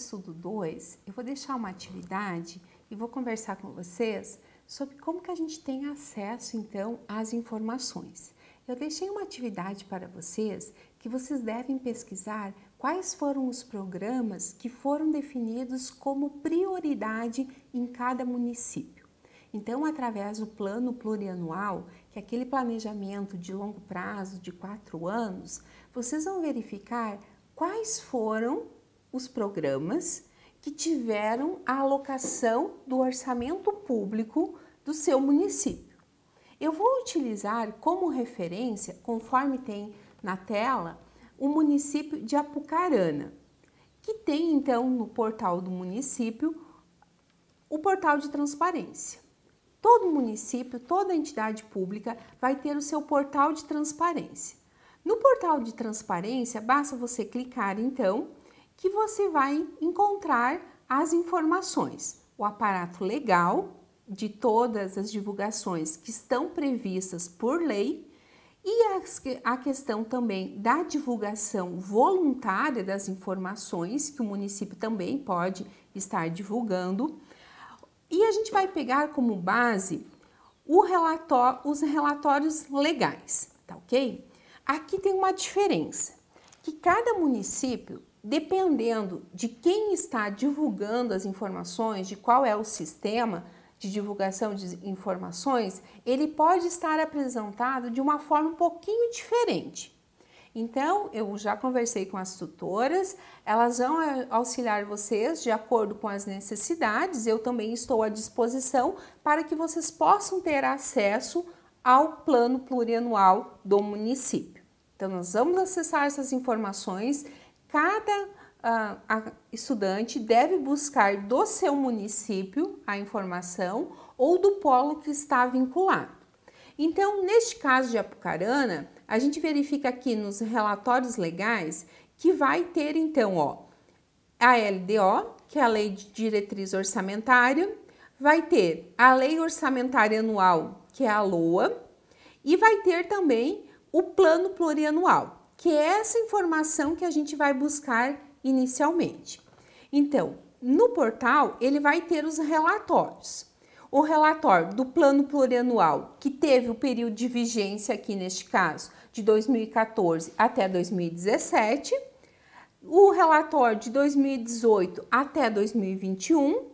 estudo 2, eu vou deixar uma atividade e vou conversar com vocês sobre como que a gente tem acesso então às informações. Eu deixei uma atividade para vocês que vocês devem pesquisar quais foram os programas que foram definidos como prioridade em cada município. Então, através do plano plurianual, que é aquele planejamento de longo prazo de quatro anos, vocês vão verificar quais foram os programas que tiveram a alocação do orçamento público do seu município. Eu vou utilizar como referência, conforme tem na tela, o município de Apucarana, que tem então no portal do município o portal de transparência. Todo município, toda entidade pública vai ter o seu portal de transparência. No portal de transparência, basta você clicar então que você vai encontrar as informações, o aparato legal de todas as divulgações que estão previstas por lei e a questão também da divulgação voluntária das informações que o município também pode estar divulgando. E a gente vai pegar como base relator, os relatórios legais, tá ok? Aqui tem uma diferença, que cada município dependendo de quem está divulgando as informações, de qual é o sistema de divulgação de informações, ele pode estar apresentado de uma forma um pouquinho diferente. Então, eu já conversei com as tutoras, elas vão eh, auxiliar vocês de acordo com as necessidades. Eu também estou à disposição para que vocês possam ter acesso ao plano plurianual do município. Então, nós vamos acessar essas informações cada uh, estudante deve buscar do seu município a informação ou do polo que está vinculado. Então, neste caso de Apucarana, a gente verifica aqui nos relatórios legais que vai ter então, ó, a LDO, que é a Lei de Diretriz Orçamentária, vai ter a Lei Orçamentária Anual, que é a LOA, e vai ter também o Plano Plurianual que é essa informação que a gente vai buscar inicialmente. Então, no portal, ele vai ter os relatórios. O relatório do plano plurianual, que teve o período de vigência aqui neste caso, de 2014 até 2017, o relatório de 2018 até 2021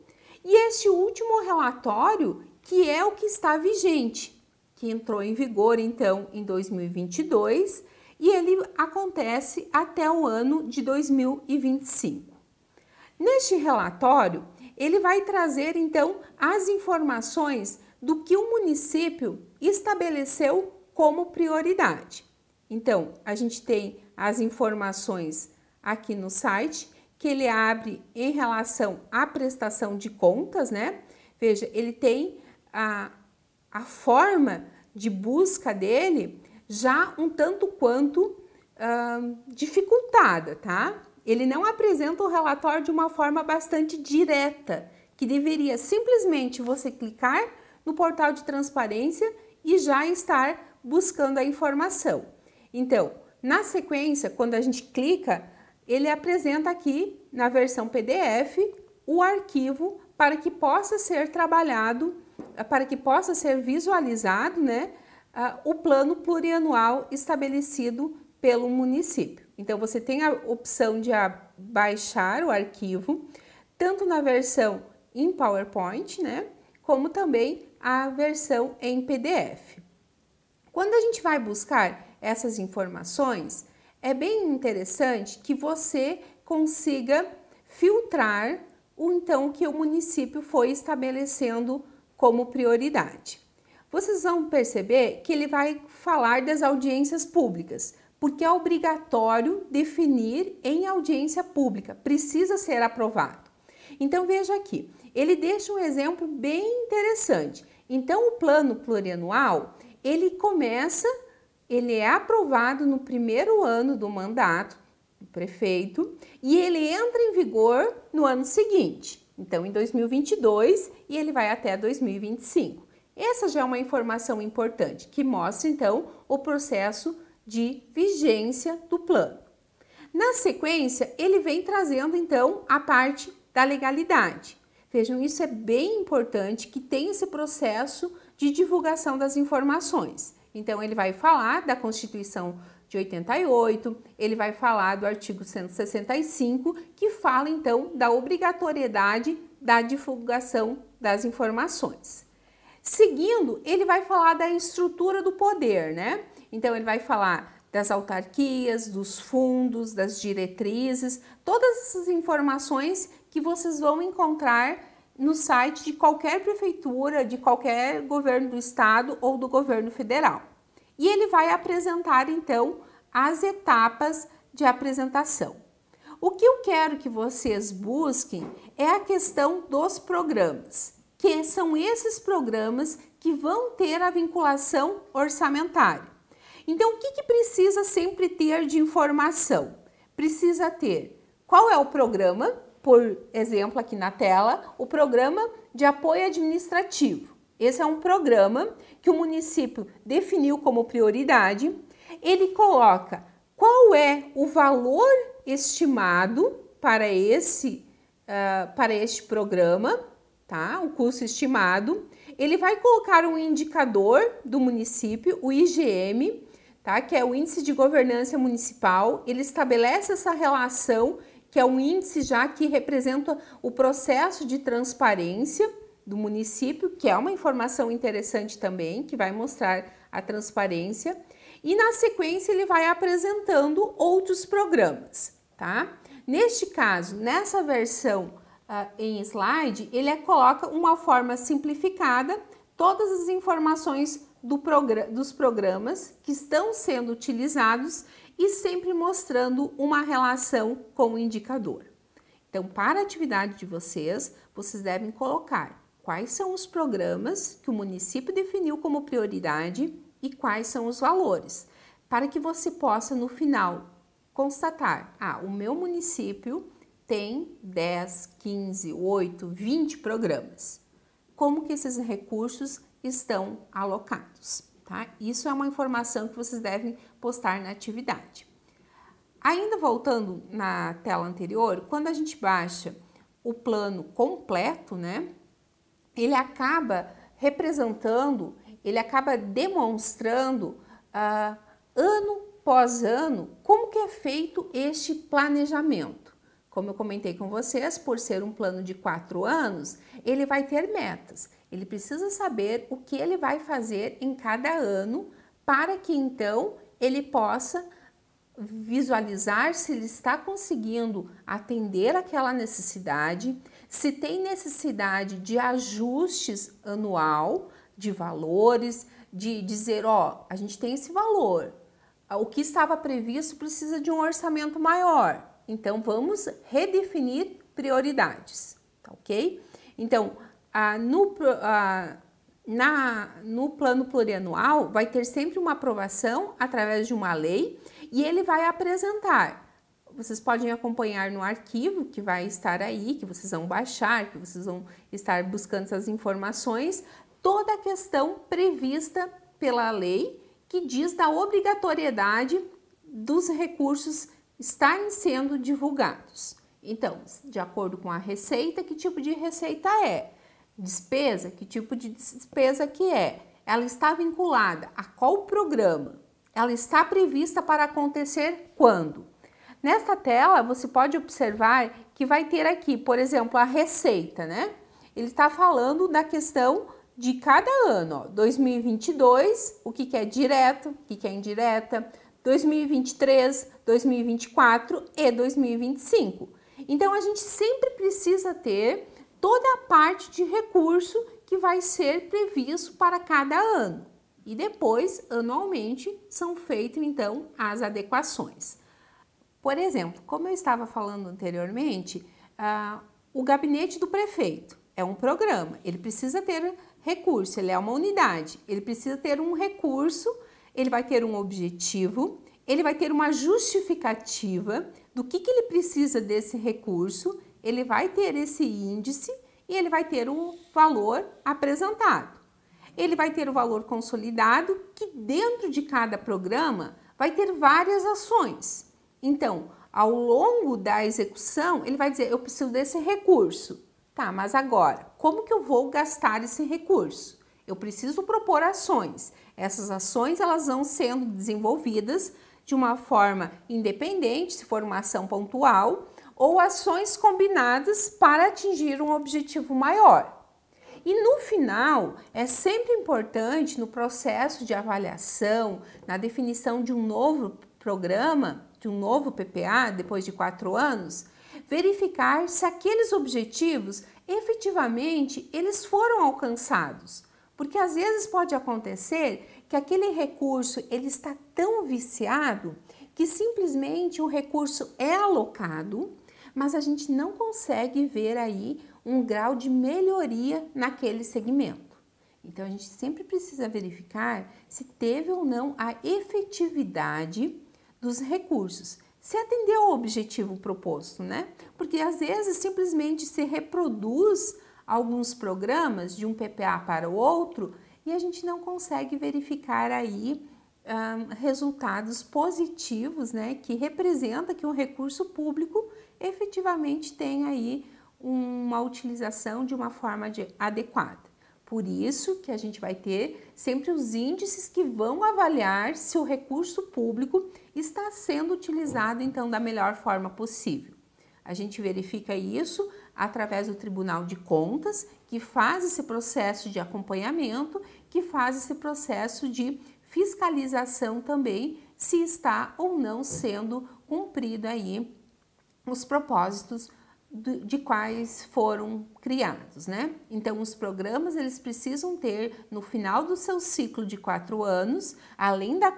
e este último relatório, que é o que está vigente, que entrou em vigor então em 2022 e ele acontece até o ano de 2025. Neste relatório, ele vai trazer então as informações do que o município estabeleceu como prioridade. Então, a gente tem as informações aqui no site que ele abre em relação à prestação de contas, né? Veja, ele tem a, a forma de busca dele já um tanto quanto ah, dificultada, tá? Ele não apresenta o relatório de uma forma bastante direta, que deveria simplesmente você clicar no portal de transparência e já estar buscando a informação. Então, na sequência, quando a gente clica, ele apresenta aqui na versão PDF o arquivo para que possa ser trabalhado, para que possa ser visualizado, né? uh, o plano plurianual estabelecido pelo município. Então, você tem a opção de baixar o arquivo, tanto na versão em PowerPoint, né, como também a versão em PDF. Quando a gente vai buscar essas informações, é bem interessante que você consiga filtrar o então que o município foi estabelecendo como prioridade vocês vão perceber que ele vai falar das audiências públicas, porque é obrigatório definir em audiência pública, precisa ser aprovado. Então veja aqui, ele deixa um exemplo bem interessante. Então o plano plurianual, ele começa, ele é aprovado no primeiro ano do mandato do prefeito e ele entra em vigor no ano seguinte, então em 2022 e ele vai até 2025. Essa já é uma informação importante que mostra então o processo de vigência do plano. Na sequência, ele vem trazendo então a parte da legalidade. Vejam, isso é bem importante que tem esse processo de divulgação das informações. Então, ele vai falar da Constituição de 88, ele vai falar do artigo 165, que fala então da obrigatoriedade da divulgação das informações. Seguindo, ele vai falar da estrutura do poder, né? Então, ele vai falar das autarquias, dos fundos, das diretrizes, todas essas informações que vocês vão encontrar no site de qualquer prefeitura, de qualquer governo do estado ou do governo federal. E ele vai apresentar então as etapas de apresentação. O que eu quero que vocês busquem é a questão dos programas que são esses programas que vão ter a vinculação orçamentária. Então, o que, que precisa sempre ter de informação? Precisa ter qual é o programa, por exemplo, aqui na tela, o programa de apoio administrativo. Esse é um programa que o município definiu como prioridade. Ele coloca qual é o valor estimado para esse, uh, para este programa tá? O custo estimado. Ele vai colocar um indicador do município, o IGM, tá? Que é o Índice de Governança Municipal. Ele estabelece essa relação, que é um índice já que representa o processo de transparência do município, que é uma informação interessante também, que vai mostrar a transparência. E na sequência ele vai apresentando outros programas, tá? Neste caso, nessa versão uh, em slide, ele é, coloca uma forma simplificada todas as informações do progr dos programas que estão sendo utilizados e sempre mostrando uma relação com o indicador. Então, para a atividade de vocês, vocês devem colocar quais são os programas que o município definiu como prioridade e quais são os valores, para que você possa no final constatar: ah, o meu município tem 10, 15, 8, 20 programas. Como que esses recursos estão alocados, tá? Isso é uma informação que vocês devem postar na atividade. Ainda voltando na tela anterior, quando a gente baixa o plano completo, né? Ele acaba representando, ele acaba demonstrando uh, ano após ano como que é feito este planejamento. Como eu comentei com vocês, por ser um plano de quatro anos, ele vai ter metas. Ele precisa saber o que ele vai fazer em cada ano para que então ele possa visualizar se ele está conseguindo atender aquela necessidade, se tem necessidade de ajustes anual de valores, de dizer, ó, a gente tem esse valor, o que estava previsto precisa de um orçamento maior. Então vamos redefinir prioridades, tá ok? Então, no, na, no plano plurianual vai ter sempre uma aprovação através de uma lei e ele vai apresentar vocês podem acompanhar no arquivo que vai estar aí, que vocês vão baixar, que vocês vão estar buscando essas informações, toda a questão prevista pela lei que diz da obrigatoriedade dos recursos estarem sendo divulgados. Então, de acordo com a receita, que tipo de receita é? Despesa, que tipo de despesa que é? Ela está vinculada a qual programa? Ela está prevista para acontecer quando? Nesta tela, você pode observar que vai ter aqui, por exemplo, a receita, né? Ele está falando da questão de cada ano, ó, 2022, o que, que é direto, o que, que é indireta, 2023, 2024 e 2025. Então a gente sempre precisa ter toda a parte de recurso que vai ser previsto para cada ano. E depois, anualmente, são feitas então as adequações. Por exemplo, como eu estava falando anteriormente, ah, o gabinete do prefeito é um programa, ele precisa ter recurso, ele é uma unidade, ele precisa ter um recurso ele vai ter um objetivo, ele vai ter uma justificativa do que, que ele precisa desse recurso, ele vai ter esse índice e ele vai ter o valor apresentado. Ele vai ter o valor consolidado, que dentro de cada programa vai ter várias ações. Então, ao longo da execução, ele vai dizer: eu preciso desse recurso. Tá, mas agora, como que eu vou gastar esse recurso? Eu preciso propor ações. Essas ações elas vão sendo desenvolvidas de uma forma independente, se for uma ação pontual, ou ações combinadas para atingir um objetivo maior. E no final, é sempre importante no processo de avaliação, na definição de um novo programa, de um novo PPA, depois de quatro anos, verificar se aqueles objetivos efetivamente eles foram alcançados. Porque às vezes pode acontecer que aquele recurso ele está tão viciado que simplesmente o recurso é alocado, mas a gente não consegue ver aí um grau de melhoria naquele segmento. Então a gente sempre precisa verificar se teve ou não a efetividade dos recursos, se atendeu ao objetivo proposto, né? Porque às vezes simplesmente se reproduz alguns programas de um PPA para o outro e a gente não consegue verificar aí um, resultados positivos, né, que representa que um recurso público efetivamente tem aí uma utilização de uma forma de, adequada. Por isso que a gente vai ter sempre os índices que vão avaliar se o recurso público está sendo utilizado então da melhor forma possível. A gente verifica isso através do Tribunal de Contas, que faz esse processo de acompanhamento, que faz esse processo de fiscalização também, se está ou não sendo cumprido aí os propósitos de quais foram criados, né? Então, os programas eles precisam ter no final do seu ciclo de quatro anos, além da,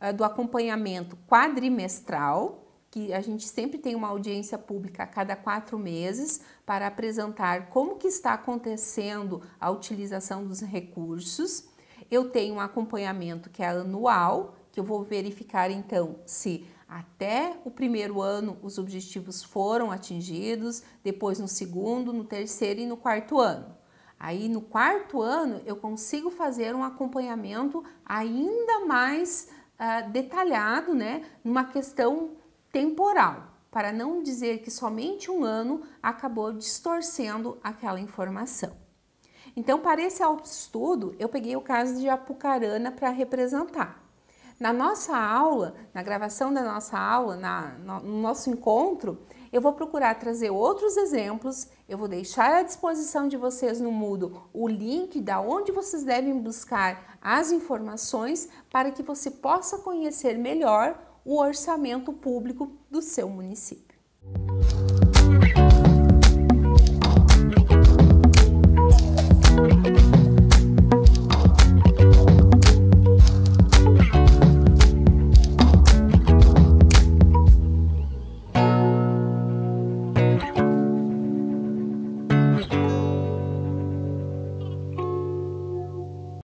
eh, do acompanhamento quadrimestral, que a gente sempre tem uma audiência pública a cada quatro meses para apresentar como que está acontecendo a utilização dos recursos. Eu tenho um acompanhamento que é anual, que eu vou verificar então se até o primeiro ano os objetivos foram atingidos, depois no segundo, no terceiro e no quarto ano. Aí no quarto ano eu consigo fazer um acompanhamento ainda mais uh, detalhado, né? Numa questão temporal, para não dizer que somente um ano acabou distorcendo aquela informação. Então, para esse autoestudo, eu peguei o caso de Apucarana para representar. Na nossa aula, na gravação da nossa aula, na, no nosso encontro, eu vou procurar trazer outros exemplos. Eu vou deixar à disposição de vocês no Mudo o link da onde vocês devem buscar as informações para que você possa conhecer melhor o orçamento público do seu município.